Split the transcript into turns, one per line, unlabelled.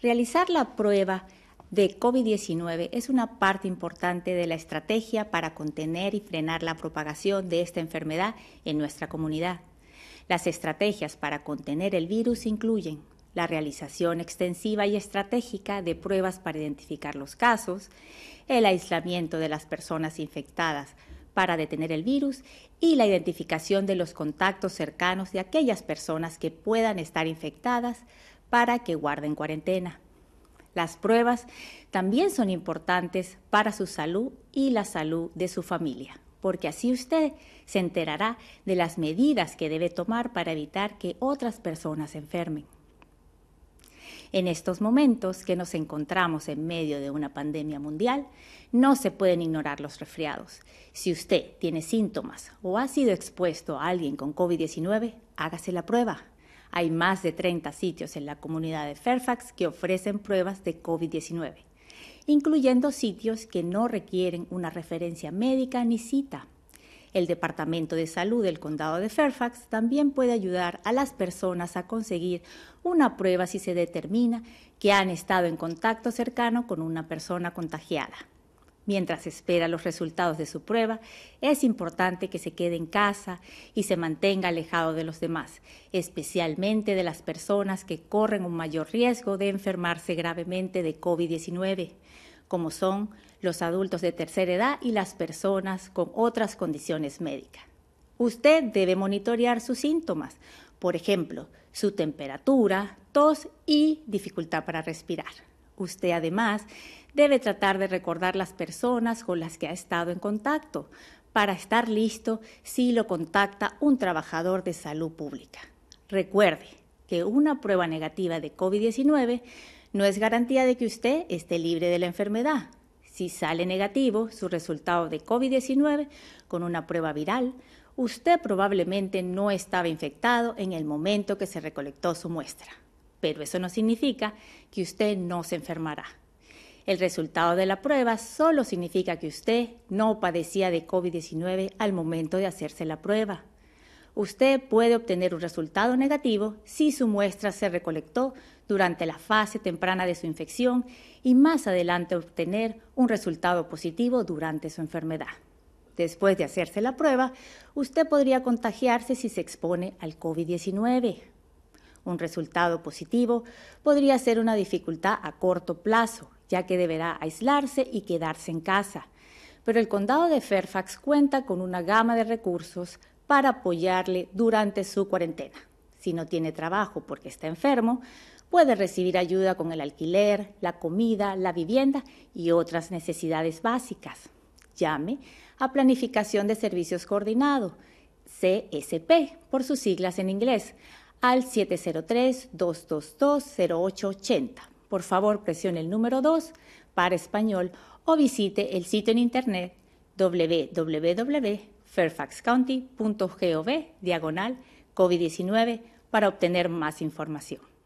Realizar la prueba de COVID-19 es una parte importante de la estrategia para contener y frenar la propagación de esta enfermedad en nuestra comunidad. Las estrategias para contener el virus incluyen la realización extensiva y estratégica de pruebas para identificar los casos, el aislamiento de las personas infectadas para detener el virus y la identificación de los contactos cercanos de aquellas personas que puedan estar infectadas para que guarden cuarentena. Las pruebas también son importantes para su salud y la salud de su familia, porque así usted se enterará de las medidas que debe tomar para evitar que otras personas se enfermen. En estos momentos que nos encontramos en medio de una pandemia mundial, no se pueden ignorar los resfriados. Si usted tiene síntomas o ha sido expuesto a alguien con COVID-19, hágase la prueba. Hay más de 30 sitios en la comunidad de Fairfax que ofrecen pruebas de COVID-19, incluyendo sitios que no requieren una referencia médica ni cita. El Departamento de Salud del Condado de Fairfax también puede ayudar a las personas a conseguir una prueba si se determina que han estado en contacto cercano con una persona contagiada. Mientras espera los resultados de su prueba, es importante que se quede en casa y se mantenga alejado de los demás, especialmente de las personas que corren un mayor riesgo de enfermarse gravemente de COVID-19, como son los adultos de tercera edad y las personas con otras condiciones médicas. Usted debe monitorear sus síntomas, por ejemplo, su temperatura, tos y dificultad para respirar. Usted además debe tratar de recordar las personas con las que ha estado en contacto para estar listo si lo contacta un trabajador de salud pública. Recuerde que una prueba negativa de COVID-19 no es garantía de que usted esté libre de la enfermedad. Si sale negativo su resultado de COVID-19 con una prueba viral, usted probablemente no estaba infectado en el momento que se recolectó su muestra pero eso no significa que usted no se enfermará. El resultado de la prueba solo significa que usted no padecía de COVID-19 al momento de hacerse la prueba. Usted puede obtener un resultado negativo si su muestra se recolectó durante la fase temprana de su infección y más adelante obtener un resultado positivo durante su enfermedad. Después de hacerse la prueba, usted podría contagiarse si se expone al COVID-19. Un resultado positivo podría ser una dificultad a corto plazo, ya que deberá aislarse y quedarse en casa. Pero el condado de Fairfax cuenta con una gama de recursos para apoyarle durante su cuarentena. Si no tiene trabajo porque está enfermo, puede recibir ayuda con el alquiler, la comida, la vivienda y otras necesidades básicas. Llame a Planificación de Servicios Coordinado, CSP, por sus siglas en inglés, al 703-222-0880. Por favor, presione el número 2 para español o visite el sitio en internet www.fairfaxcounty.gov diagonal COVID-19 para obtener más información.